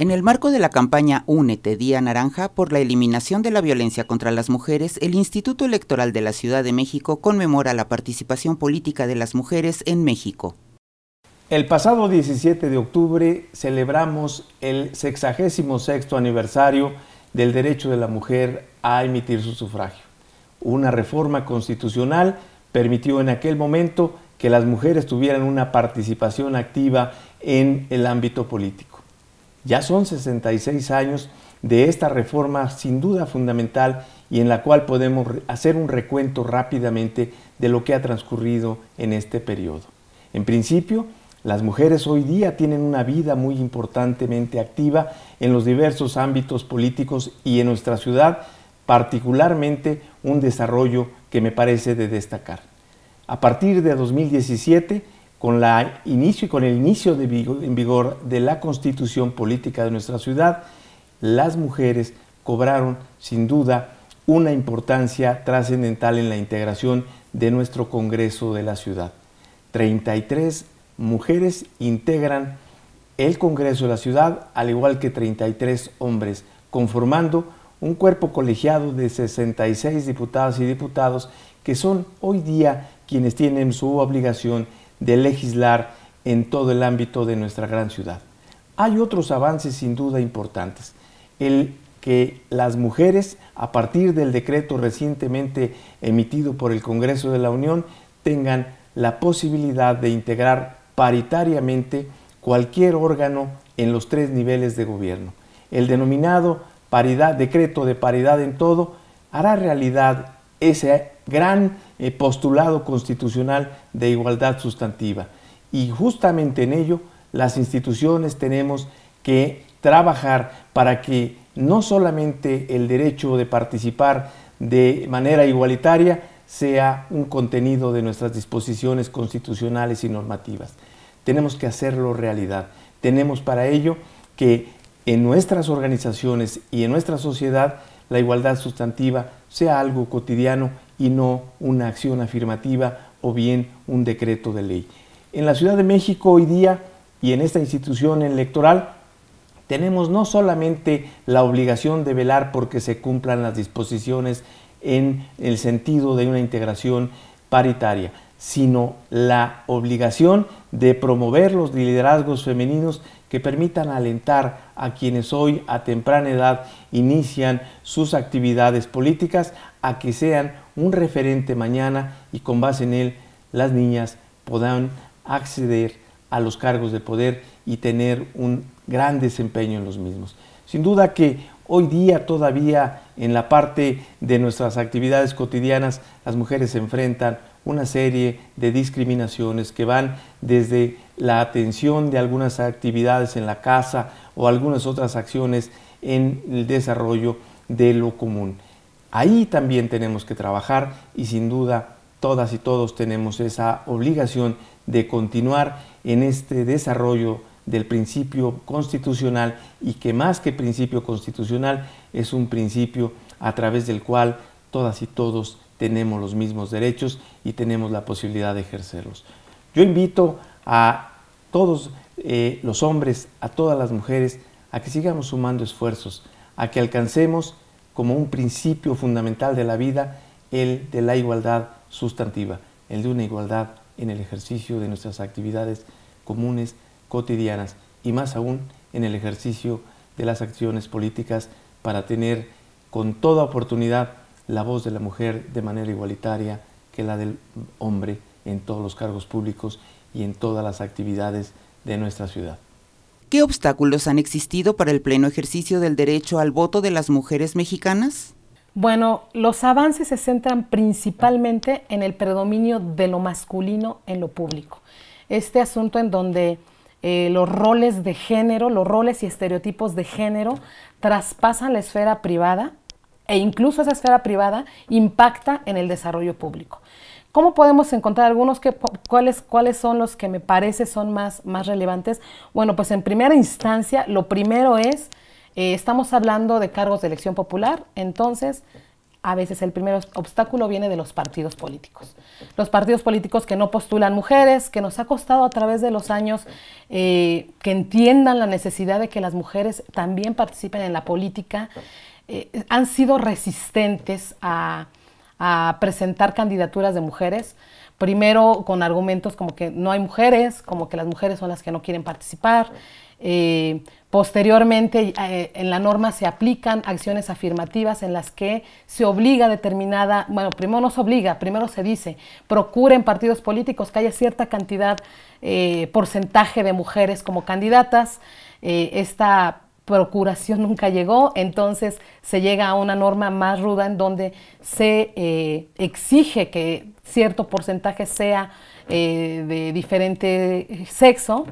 En el marco de la campaña Únete Día Naranja por la eliminación de la violencia contra las mujeres, el Instituto Electoral de la Ciudad de México conmemora la participación política de las mujeres en México. El pasado 17 de octubre celebramos el 66 aniversario del derecho de la mujer a emitir su sufragio. Una reforma constitucional permitió en aquel momento que las mujeres tuvieran una participación activa en el ámbito político. Ya son 66 años de esta reforma sin duda fundamental y en la cual podemos hacer un recuento rápidamente de lo que ha transcurrido en este periodo. En principio, las mujeres hoy día tienen una vida muy importantemente activa en los diversos ámbitos políticos y en nuestra ciudad, particularmente un desarrollo que me parece de destacar. A partir de 2017, con, la inicio, con el inicio de vigor, en vigor de la constitución política de nuestra ciudad, las mujeres cobraron sin duda una importancia trascendental en la integración de nuestro Congreso de la ciudad. 33 mujeres integran el Congreso de la ciudad, al igual que 33 hombres, conformando un cuerpo colegiado de 66 diputadas y diputados que son hoy día quienes tienen su obligación de legislar en todo el ámbito de nuestra gran ciudad. Hay otros avances sin duda importantes. El que las mujeres, a partir del decreto recientemente emitido por el Congreso de la Unión, tengan la posibilidad de integrar paritariamente cualquier órgano en los tres niveles de gobierno. El denominado decreto de paridad en todo hará realidad ese gran eh, postulado constitucional de igualdad sustantiva. Y justamente en ello las instituciones tenemos que trabajar para que no solamente el derecho de participar de manera igualitaria sea un contenido de nuestras disposiciones constitucionales y normativas. Tenemos que hacerlo realidad. Tenemos para ello que en nuestras organizaciones y en nuestra sociedad la igualdad sustantiva sea algo cotidiano y no una acción afirmativa o bien un decreto de ley. En la Ciudad de México hoy día y en esta institución electoral tenemos no solamente la obligación de velar porque se cumplan las disposiciones en el sentido de una integración paritaria, sino la obligación de promover los liderazgos femeninos que permitan alentar a quienes hoy a temprana edad inician sus actividades políticas a que sean un referente mañana y con base en él las niñas puedan acceder a los cargos de poder y tener un gran desempeño en los mismos. Sin duda que hoy día todavía en la parte de nuestras actividades cotidianas las mujeres se enfrentan una serie de discriminaciones que van desde la atención de algunas actividades en la casa o algunas otras acciones en el desarrollo de lo común. Ahí también tenemos que trabajar y sin duda todas y todos tenemos esa obligación de continuar en este desarrollo del principio constitucional y que más que principio constitucional es un principio a través del cual todas y todos tenemos los mismos derechos y tenemos la posibilidad de ejercerlos. Yo invito a todos eh, los hombres, a todas las mujeres, a que sigamos sumando esfuerzos, a que alcancemos como un principio fundamental de la vida el de la igualdad sustantiva, el de una igualdad en el ejercicio de nuestras actividades comunes, cotidianas y más aún en el ejercicio de las acciones políticas para tener con toda oportunidad la voz de la mujer de manera igualitaria que la del hombre en todos los cargos públicos y en todas las actividades de nuestra ciudad. ¿Qué obstáculos han existido para el pleno ejercicio del derecho al voto de las mujeres mexicanas? Bueno, los avances se centran principalmente en el predominio de lo masculino en lo público. Este asunto en donde eh, los roles de género, los roles y estereotipos de género traspasan la esfera privada e incluso esa esfera privada impacta en el desarrollo público. ¿Cómo podemos encontrar algunos? Que, cuáles, ¿Cuáles son los que me parece son más, más relevantes? Bueno, pues en primera instancia, lo primero es, eh, estamos hablando de cargos de elección popular, entonces a veces el primer obstáculo viene de los partidos políticos. Los partidos políticos que no postulan mujeres, que nos ha costado a través de los años eh, que entiendan la necesidad de que las mujeres también participen en la política, eh, han sido resistentes a, presentar candidaturas de mujeres primero con argumentos como que no hay mujeres, como que las mujeres son las que no quieren participar. Eh, posteriormente, eh, en la norma se aplican acciones afirmativas en las que se obliga determinada, bueno, primero no se obliga, primero se dice, procuren partidos políticos que haya cierta cantidad, porcentaje de mujeres como candidatas. esta procuración nunca llegó, entonces se llega a una norma más ruda en donde se eh, exige que cierto porcentaje sea eh, de diferente sexo.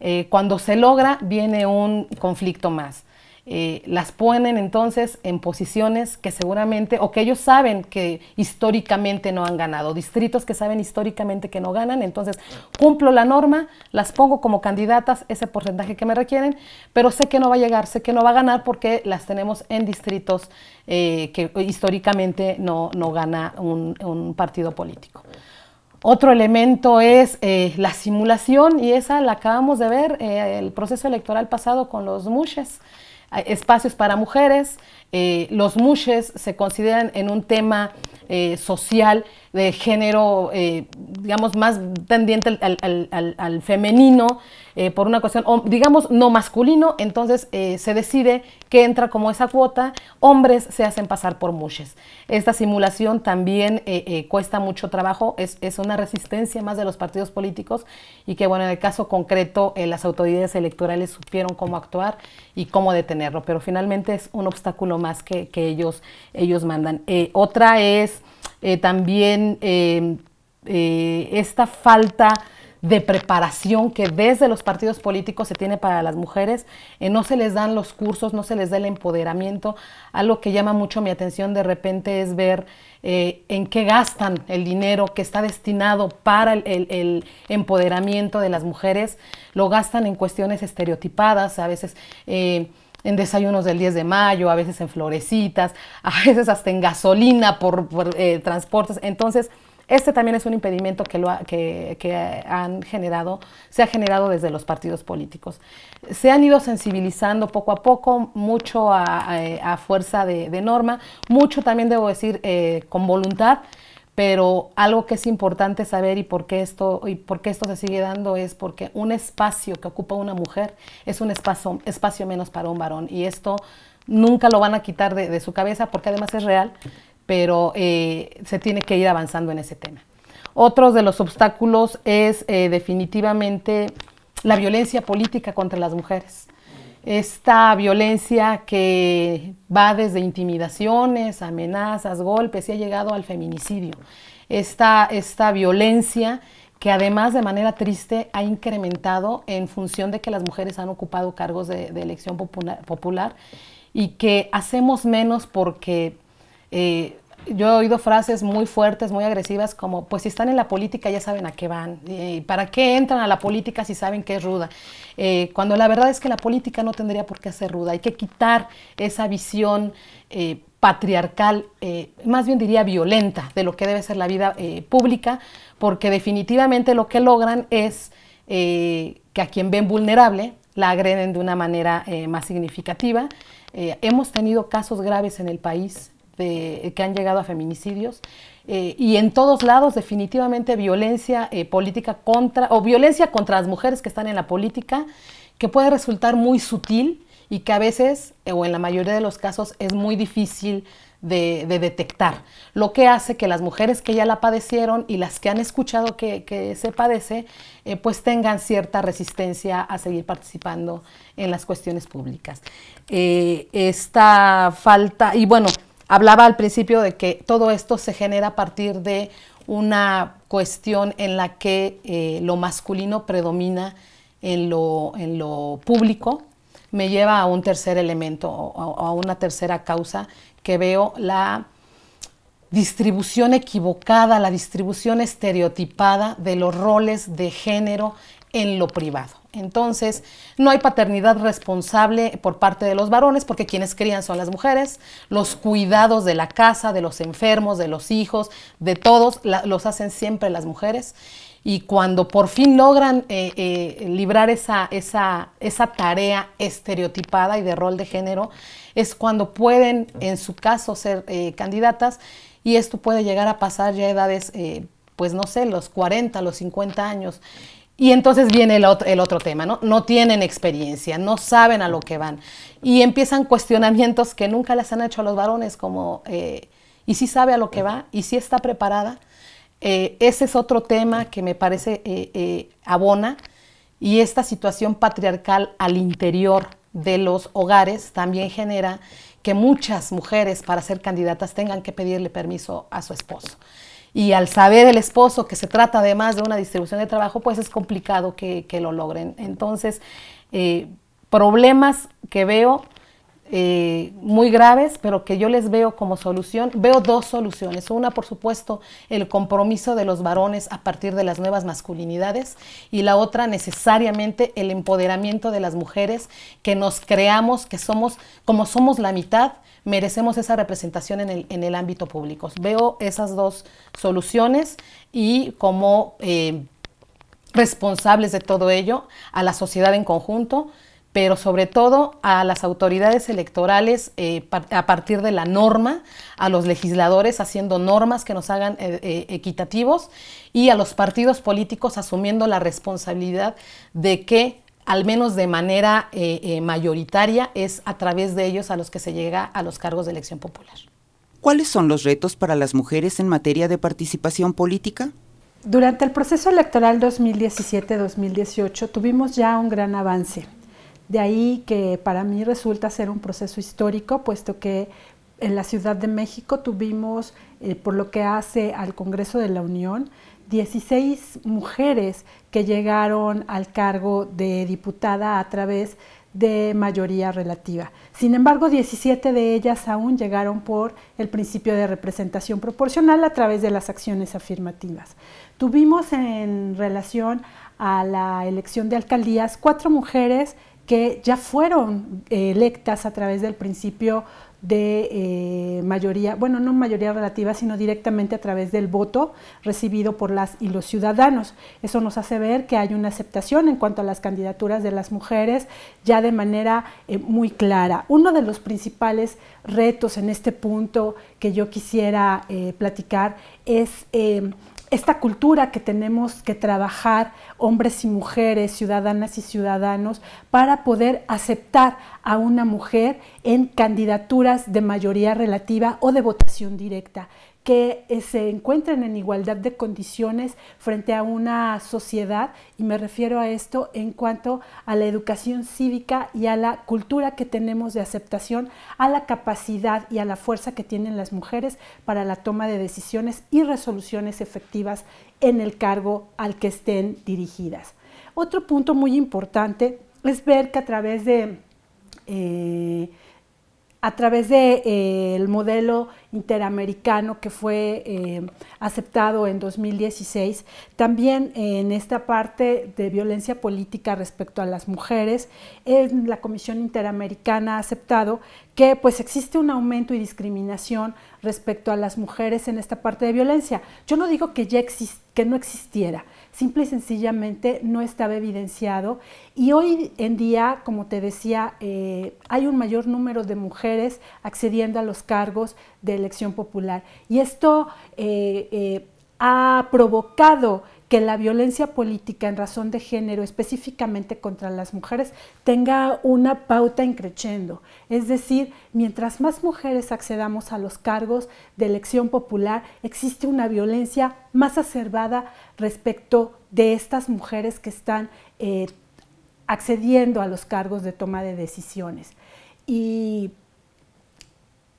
Eh, cuando se logra, viene un conflicto más. Eh, las ponen entonces en posiciones que seguramente, o que ellos saben que históricamente no han ganado, distritos que saben históricamente que no ganan, entonces cumplo la norma, las pongo como candidatas, ese porcentaje que me requieren, pero sé que no va a llegar, sé que no va a ganar porque las tenemos en distritos eh, que históricamente no, gana un, partido político. Otro elemento es eh, la simulación y esa la acabamos de ver el proceso electoral pasado con los mushes espacios para mujeres, eh, los mushes se consideran en un tema eh, social de género, eh, digamos, más tendiente al, femenino, eh, por una cuestión, digamos, no masculino, entonces eh, se decide que entra como esa cuota, hombres se hacen pasar por mujeres. Esta simulación también cuesta mucho trabajo, es, una resistencia más de los partidos políticos y que, bueno, en el caso concreto, las autoridades electorales supieron cómo actuar y cómo detenerlo, pero finalmente es un obstáculo más que, ellos, ellos mandan. otra es... Eh, también em, eh, esta falta de preparación que desde los partidos políticos se tiene para las mujeres, eh, no se les dan los cursos, no se les da el empoderamiento. Algo que llama mucho mi atención de repente es ver en qué gastan el dinero que está destinado para el, empoderamiento de las mujeres. Lo gastan en cuestiones estereotipadas, a veces en desayunos del 10 de mayo, a veces en florecitas, a veces hasta en gasolina por, eh, transportes. Entonces, este también es un impedimento que, lo que, han generado, se ha generado desde los partidos políticos. Se han ido sensibilizando poco a poco, mucho a, eh, fuerza de, norma, mucho también debo decir eh, con voluntad, pero algo que es importante saber y por qué esto, y por qué esto se sigue dando es porque un espacio que ocupa una mujer es un espacio, espacio menos para un varón y esto nunca lo van a quitar de, su cabeza porque además es real, pero eh, se tiene que ir avanzando en ese tema. Otros de los obstáculos es eh, definitivamente la violencia política contra las mujeres esta violencia que va desde intimidaciones, amenazas, golpes y ha llegado al feminicidio. Esta, esta violencia que además de manera triste ha incrementado en función de que las mujeres han ocupado cargos de, elección popular, y que hacemos menos porque eh, yo he oído frases muy fuertes, muy agresivas, como, pues si están en la política ya saben a qué van, ¿para qué entran a la política si saben que es ruda? Eh, cuando la verdad es que la política no tendría por qué ser ruda, hay que quitar esa visión eh, patriarcal, eh, más bien diría violenta, de lo que debe ser la vida pública, porque definitivamente lo que logran es que a quien ven vulnerable la agreden de una manera más significativa. hemos tenido casos graves en el país que han llegado a feminicidios. Eh, y en todos lados definitivamente violencia eh, política contra, o violencia contra las mujeres que están en la política, que puede resultar muy sutil y que a veces, eh, o en la mayoría de los casos, es muy difícil de, detectar, lo que hace que las mujeres que ya la padecieron y las que han escuchado que, se padece, pues tengan cierta resistencia a seguir participando en las cuestiones públicas. esta falta, y bueno, Hablaba al principio de que todo esto se genera a partir de una cuestión en la que eh, lo masculino predomina en lo, en lo, público, me lleva a un tercer elemento o a una tercera causa que veo la distribución equivocada, la distribución estereotipada de los roles de género en lo privado. Entonces, no hay paternidad responsable por parte de los varones porque quienes crían son las mujeres. Los cuidados de la casa, de los enfermos, de los hijos, de todos, los hacen siempre las mujeres. Y cuando por fin logran eh, eh, librar esa, tarea estereotipada y de rol de género, es cuando pueden, en su caso, ser eh, candidatas. Y esto puede llegar a pasar ya a edades, pues no sé, los 40, los 50 años. Y entonces viene el otro, tema, ¿no? tienen experiencia, no saben a lo que van. Y empiezan cuestionamientos que nunca les han hecho a los varones, como, eh, ¿y si sabe a lo que va? ¿Y si está preparada? Eh, ese es otro tema que me parece eh, abona. Y esta situación patriarcal al interior de los hogares también genera que muchas mujeres para ser candidatas tengan que pedirle permiso a su esposo y al saber el esposo que se trata además de una distribución de trabajo, pues es complicado que, que lo logren. Entonces, eh, problemas que veo eh, muy graves, pero que yo les veo como solución. Veo dos soluciones. Una, por supuesto, el compromiso de los varones a partir de las nuevas masculinidades y la otra, necesariamente, el empoderamiento de las mujeres, que nos creamos que somos, como somos la mitad, merecemos esa representación en el, ámbito público. Veo esas dos soluciones y como... Eh, responsables de todo ello, a la sociedad en conjunto, pero sobre todo a las autoridades electorales eh, a partir de la norma, a los legisladores haciendo normas que nos hagan eh, eh, equitativos y a los partidos políticos asumiendo la responsabilidad de que al menos de manera mayoritaria es a través de ellos a los que se llega a los cargos de elección popular. ¿Cuáles son los retos para las mujeres en materia de participación política? Durante el proceso electoral 2017-2018 tuvimos ya un gran avance de ahí que para mí resulta ser un proceso histórico, puesto que en la Ciudad de México tuvimos, eh, por lo que hace al Congreso de la Unión, 16 mujeres que llegaron al cargo de diputada a través de mayoría relativa. Sin embargo, 17 de ellas aún llegaron por el principio de representación proporcional a través de las acciones afirmativas. Tuvimos en relación a la elección de alcaldías cuatro mujeres que ya fueron eh, electas a través del principio de eh, mayoría, bueno, no mayoría relativa, sino directamente a través del voto recibido por las y los ciudadanos. Eso nos hace ver que hay una aceptación en cuanto a las candidaturas de las mujeres ya de manera eh, muy clara. Uno de los principales retos en este punto que yo quisiera platicar es esta cultura que tenemos que trabajar hombres y mujeres, ciudadanas y ciudadanos, para poder aceptar a una mujer en candidaturas de mayoría relativa o de votación directa que eh, se encuentren en igualdad de condiciones frente a una sociedad y me refiero a esto en cuanto a la educación cívica y a la cultura que tenemos de aceptación, a la capacidad y a la fuerza que tienen las mujeres para la toma de decisiones y resoluciones efectivas en el cargo al que estén dirigidas. Otro punto muy importante es ver que a través de... Eh, a través del eh, modelo interamericano que fue eh, aceptado en 2016, también en esta parte de violencia política respecto a las mujeres, la Comisión Interamericana ha aceptado que pues, existe un aumento y discriminación respecto a las mujeres en esta parte de violencia. Yo no digo que ya que no existiera, simple y sencillamente no estaba evidenciado. Y hoy en día, como te decía, eh, hay un mayor número de mujeres accediendo a los cargos de elección popular. Y esto eh, eh, ha provocado que la violencia política en razón de género, específicamente contra las mujeres, tenga una pauta increciendo. Es decir, mientras más mujeres accedamos a los cargos de elección popular, existe una violencia más acervada respecto de estas mujeres que están eh, accediendo a los cargos de toma de decisiones. Y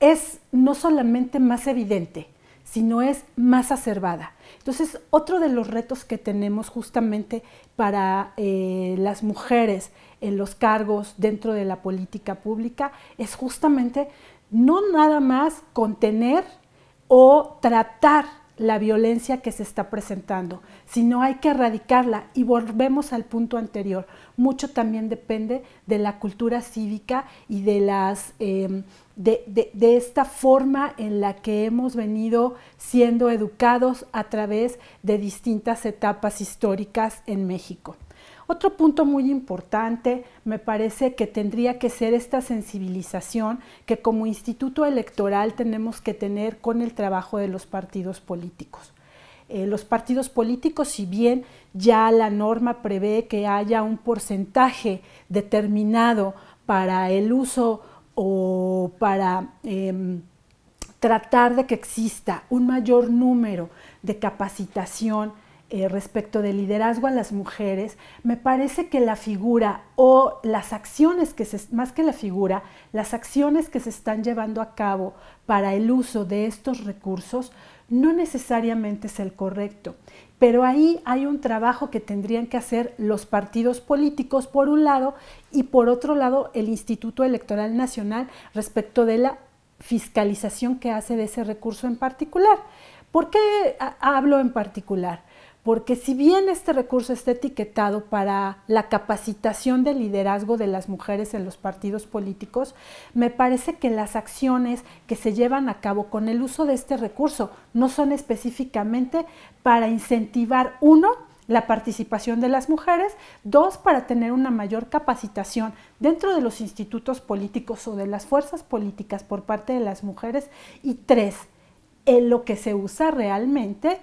es no solamente más evidente, sino es más acervada. Entonces, otro de los retos que tenemos justamente para eh, las mujeres en los cargos dentro de la política pública es justamente no nada más contener o tratar la violencia que se está presentando, sino hay que erradicarla y volvemos al punto anterior. Mucho también depende de la cultura cívica y de, las, em, de esta forma en la que hemos venido siendo educados a través de distintas etapas históricas en México. Otro punto muy importante me parece que tendría que ser esta sensibilización que como instituto electoral tenemos que tener con el trabajo de los partidos políticos. Eh, los partidos políticos, si bien ya la norma prevé que haya un porcentaje determinado para el uso o para em, tratar de que exista un mayor número de capacitación eh, respecto del liderazgo a las mujeres, me parece que la figura o las acciones que se, más que la figura, las acciones que se están llevando a cabo para el uso de estos recursos no necesariamente es el correcto. Pero ahí hay un trabajo que tendrían que hacer los partidos políticos por un lado y por otro lado el Instituto Electoral Nacional respecto de la fiscalización que hace de ese recurso en particular. ¿Por qué hablo en particular? porque si bien este recurso está etiquetado para la capacitación del liderazgo de las mujeres en los partidos políticos, me parece que las acciones que se llevan a cabo con el uso de este recurso no son específicamente para incentivar, uno, la participación de las mujeres, dos, para tener una mayor capacitación dentro de los institutos políticos o de las fuerzas políticas por parte de las mujeres, y tres, en lo que se usa realmente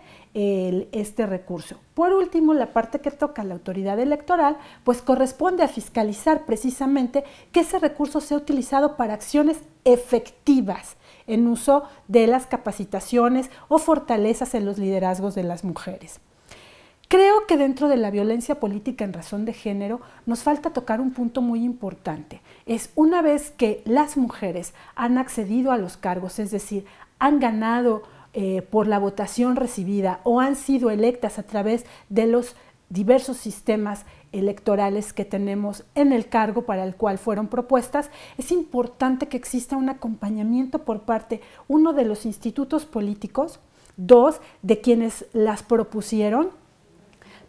este recurso. Por último, la parte que toca la autoridad electoral, pues corresponde a fiscalizar precisamente que ese recurso sea utilizado para acciones efectivas en uso de las capacitaciones o fortalezas en los liderazgos de las mujeres. Creo que dentro de la violencia política en razón de género nos falta tocar un punto muy importante. Es una vez que las mujeres han accedido a los cargos, es decir, han ganado eh, por la votación recibida o han sido electas a través de los diversos sistemas electorales que tenemos en el cargo para el cual fueron propuestas, es importante que exista un acompañamiento por parte, uno, de los institutos políticos, dos, de quienes las propusieron,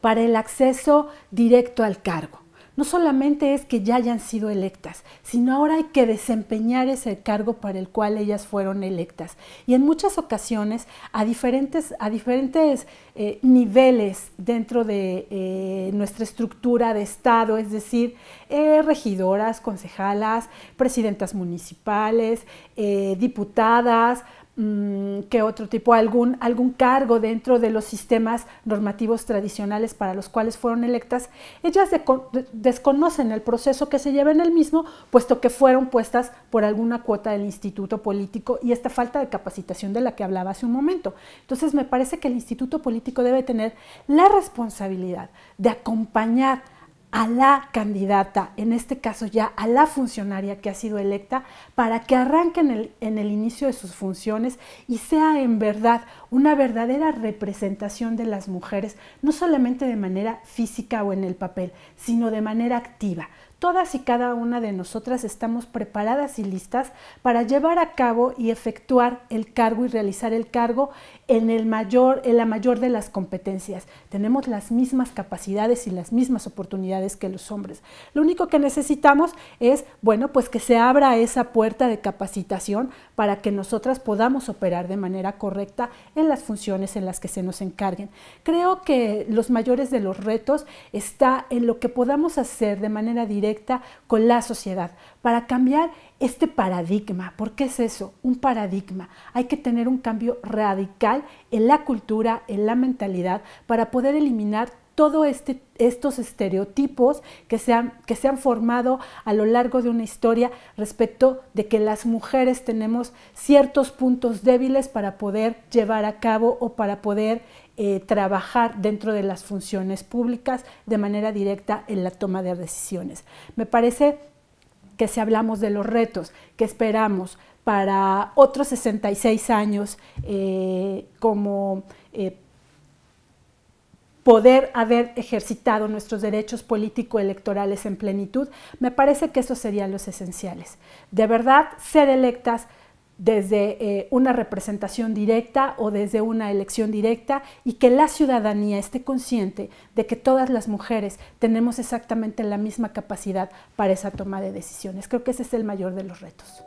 para el acceso directo al cargo no solamente es que ya hayan sido electas, sino ahora hay que desempeñar ese cargo para el cual ellas fueron electas. Y en muchas ocasiones, a diferentes, a diferentes eh, niveles dentro de eh, nuestra estructura de Estado, es decir, eh, regidoras, concejalas, presidentas municipales, diputadas, Mm, que otro tipo, algún, algún cargo dentro de los sistemas normativos tradicionales para los cuales fueron electas, ellas desconocen el proceso que se lleva en el mismo, puesto que fueron puestas por alguna cuota del instituto político y esta falta de capacitación de la que hablaba hace un momento. Entonces me parece que el instituto político debe tener la responsabilidad de acompañar a la candidata, en este caso ya a la funcionaria que ha sido electa, para que arranque en el, en el, inicio de sus funciones y sea en verdad una verdadera representación de las mujeres, no solamente de manera física o en el papel, sino de manera activa, todas y cada una de nosotras estamos preparadas y listas para llevar a cabo y efectuar el cargo y realizar el cargo en, el mayor, en la mayor de las competencias. Tenemos las mismas capacidades y las mismas oportunidades que los hombres. Lo único que necesitamos es, bueno, pues que se abra esa puerta de capacitación para que nosotras podamos operar de manera correcta en las funciones en las que se nos encarguen. Creo que los mayores de los retos está en lo que podamos hacer de manera directa con la sociedad, para cambiar este paradigma. porque es eso? Un paradigma. Hay que tener un cambio radical en la cultura, en la mentalidad, para poder eliminar todos este, estos estereotipos que se, han, que se han formado a lo largo de una historia respecto de que las mujeres tenemos ciertos puntos débiles para poder llevar a cabo o para poder eh, trabajar dentro de las funciones públicas de manera directa en la toma de decisiones. Me parece que si hablamos de los retos que esperamos para otros 66 años eh, como eh, poder haber ejercitado nuestros derechos político-electorales en plenitud, me parece que esos serían los esenciales. De verdad, ser electas desde eh, una representación directa o desde una elección directa y que la ciudadanía esté consciente de que todas las mujeres tenemos exactamente la misma capacidad para esa toma de decisiones. Creo que ese es el mayor de los retos.